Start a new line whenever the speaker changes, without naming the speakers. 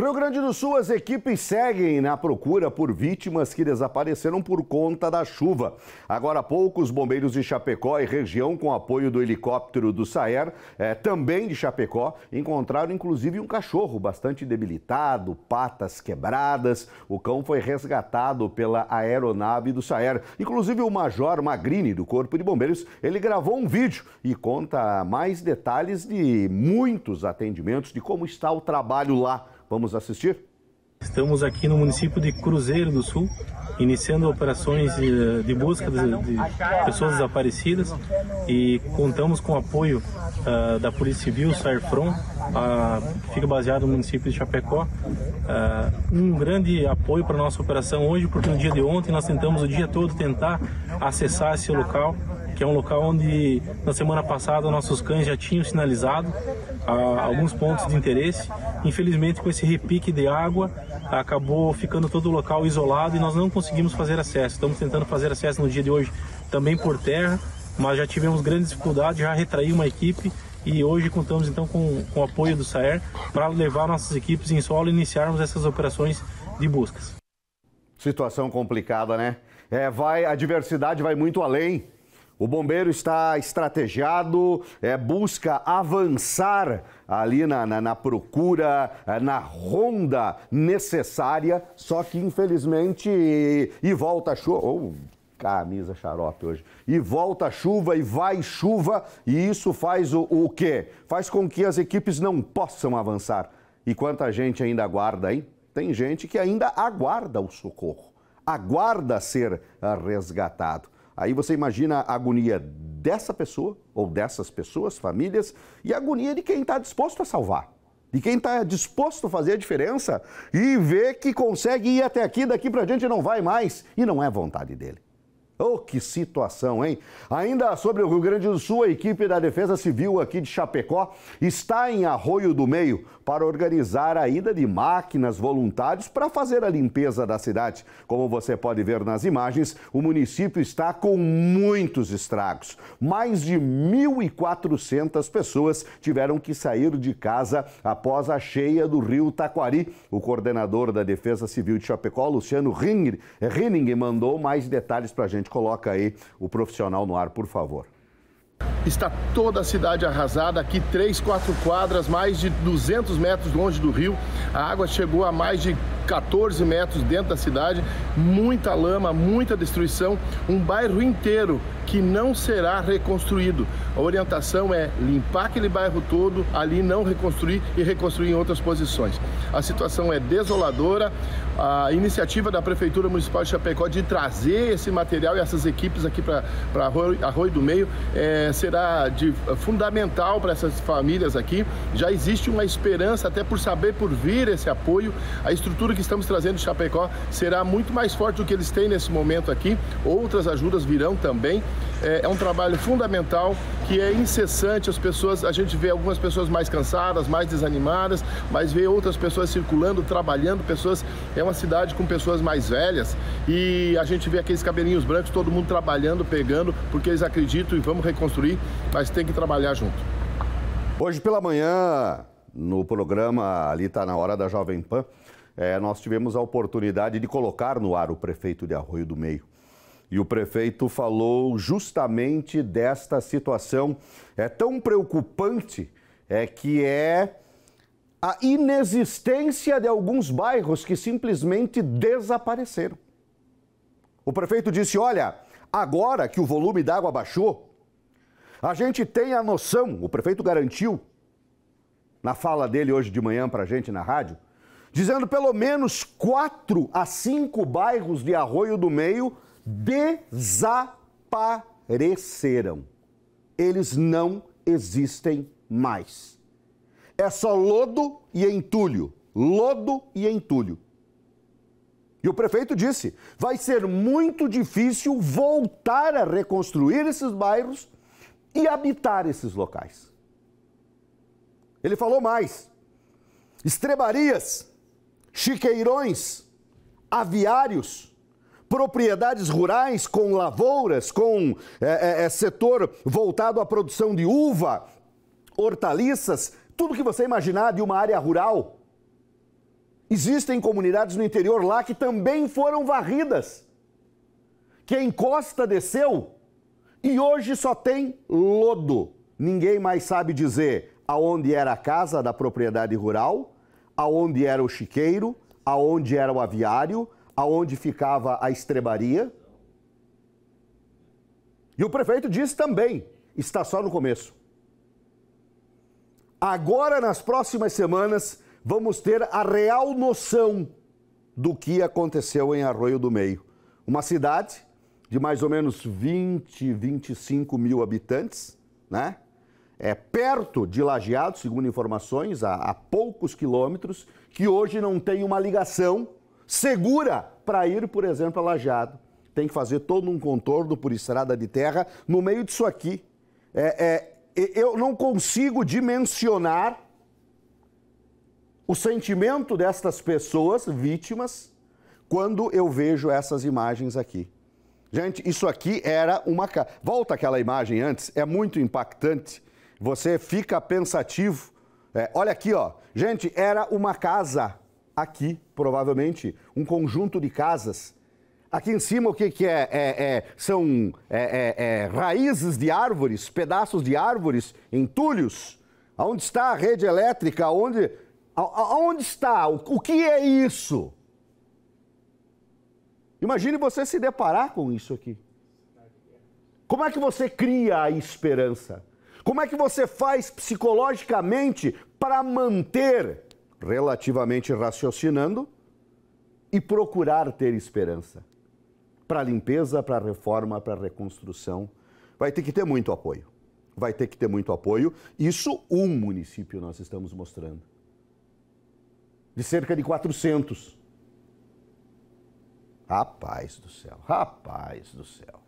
Rio Grande do Sul, as equipes seguem na procura por vítimas que desapareceram por conta da chuva. Agora há pouco, os bombeiros de Chapecó e região, com apoio do helicóptero do SAER, eh, também de Chapecó, encontraram inclusive um cachorro bastante debilitado, patas quebradas. O cão foi resgatado pela aeronave do SAER. Inclusive, o Major Magrini, do Corpo de Bombeiros, ele gravou um vídeo e conta mais detalhes de muitos atendimentos de como está o trabalho lá.
Vamos assistir? Estamos aqui no município de Cruzeiro do Sul, iniciando operações de, de busca de, de, pessoas desaparecidas e contamos com o apoio uh, da Polícia Civil, SARFRON, uh, fica baseado no município de Chapecó. Uh, um grande apoio para a nossa operação hoje, porque no dia de ontem nós tentamos o dia todo tentar acessar esse local que é um local onde na semana passada nossos cães já tinham sinalizado alguns pontos de interesse. Infelizmente, com esse repique de água, acabou ficando todo o local isolado e nós não conseguimos fazer acesso. Estamos tentando fazer acesso no dia de hoje também por terra, mas já tivemos grande dificuldade, já retraí uma equipe e hoje contamos então com, com o apoio do SAER para levar nossas equipes em solo e iniciarmos essas operações de buscas.
Situação complicada, né? É, vai, a diversidade vai muito além o bombeiro está estrategiado, é, busca avançar ali na, na, na procura, é, na ronda necessária, só que infelizmente e, e volta chuva. Oh, camisa xarope hoje. E volta chuva e vai chuva, e isso faz o, o quê? Faz com que as equipes não possam avançar. E quanta gente ainda aguarda, hein? Tem gente que ainda aguarda o socorro, aguarda ser ah, resgatado. Aí você imagina a agonia dessa pessoa ou dessas pessoas, famílias, e a agonia de quem está disposto a salvar. De quem está disposto a fazer a diferença e ver que consegue ir até aqui, daqui para gente não vai mais. E não é vontade dele. Oh, que situação, hein? Ainda sobre o Rio Grande do Sul, a equipe da Defesa Civil aqui de Chapecó está em Arroio do Meio para organizar a ida de máquinas voluntários para fazer a limpeza da cidade. Como você pode ver nas imagens, o município está com muitos estragos. Mais de 1.400 pessoas tiveram que sair de casa após a cheia do rio Taquari. O coordenador da Defesa Civil de Chapecó, Luciano Rinning, mandou mais detalhes para a gente gente coloca aí o profissional no ar, por favor.
Está toda a cidade arrasada, aqui três, quatro quadras, mais de 200 metros longe do rio. A água chegou a mais de 14 metros dentro da cidade, muita lama, muita destruição, um bairro inteiro que não será reconstruído. A orientação é limpar aquele bairro todo, ali não reconstruir e reconstruir em outras posições. A situação é desoladora. A iniciativa da Prefeitura Municipal de Chapecó de trazer esse material e essas equipes aqui para Arroio, Arroio do Meio é, será de, é, fundamental para essas famílias aqui. Já existe uma esperança, até por saber por vir esse apoio. A estrutura que estamos trazendo de Chapecó será muito mais forte do que eles têm nesse momento aqui. Outras ajudas virão também é, é um trabalho fundamental que é incessante. As pessoas, a gente vê algumas pessoas mais cansadas, mais desanimadas, mas vê outras pessoas circulando, trabalhando. Pessoas é uma cidade com pessoas mais velhas e a gente vê aqueles cabelinhos brancos, todo mundo trabalhando, pegando, porque eles acreditam e vamos reconstruir, mas tem que trabalhar junto.
Hoje pela manhã, no programa ali está na hora da Jovem Pan, é, nós tivemos a oportunidade de colocar no ar o prefeito de Arroio do Meio. E o prefeito falou justamente desta situação. É tão preocupante é que é a inexistência de alguns bairros que simplesmente desapareceram. O prefeito disse: "Olha, agora que o volume d'água baixou, a gente tem a noção, o prefeito garantiu na fala dele hoje de manhã para a gente na rádio, dizendo pelo menos quatro a cinco bairros de Arroio do Meio desapareceram. Eles não existem mais. É só lodo e entulho, lodo e entulho. E o prefeito disse: vai ser muito difícil voltar a reconstruir esses bairros e habitar esses locais. Ele falou mais: estrebarias, chiqueirões, aviários, propriedades rurais com lavouras, com é, é, é, setor voltado à produção de uva, hortaliças, tudo que você imaginar de uma área rural. Existem comunidades no interior lá que também foram varridas, que a encosta desceu e hoje só tem lodo. Ninguém mais sabe dizer aonde era a casa da propriedade rural, aonde era o chiqueiro, aonde era o aviário, aonde ficava a estrebaria. E o prefeito disse também, está só no começo. Agora, nas próximas semanas, vamos ter a real noção do que aconteceu em Arroio do Meio. Uma cidade de mais ou menos 20, 25 mil habitantes, né? É perto de Lajeado, segundo informações, a, a poucos quilômetros, que hoje não tem uma ligação segura para ir, por exemplo, a Lajado. Tem que fazer todo um contorno por estrada de terra. No meio disso aqui, é, é, eu não consigo dimensionar o sentimento destas pessoas vítimas quando eu vejo essas imagens aqui. Gente, isso aqui era uma. Volta aquela imagem antes, é muito impactante. Você fica pensativo. É, olha aqui, ó. Gente, era uma casa aqui, provavelmente, um conjunto de casas. Aqui em cima, o que, que é? é, é são é, é, é raízes de árvores, pedaços de árvores, entulhos. Onde está a rede elétrica? Onde, aonde está? O, o que é isso? Imagine você se deparar com isso aqui. Como é que você cria a esperança? Como é que você faz psicologicamente para manter relativamente raciocinando e procurar ter esperança. Para limpeza, para reforma, para reconstrução, vai ter que ter muito apoio. Vai ter que ter muito apoio. Isso um município nós estamos mostrando. De cerca de 400. Rapaz do céu, rapaz do céu.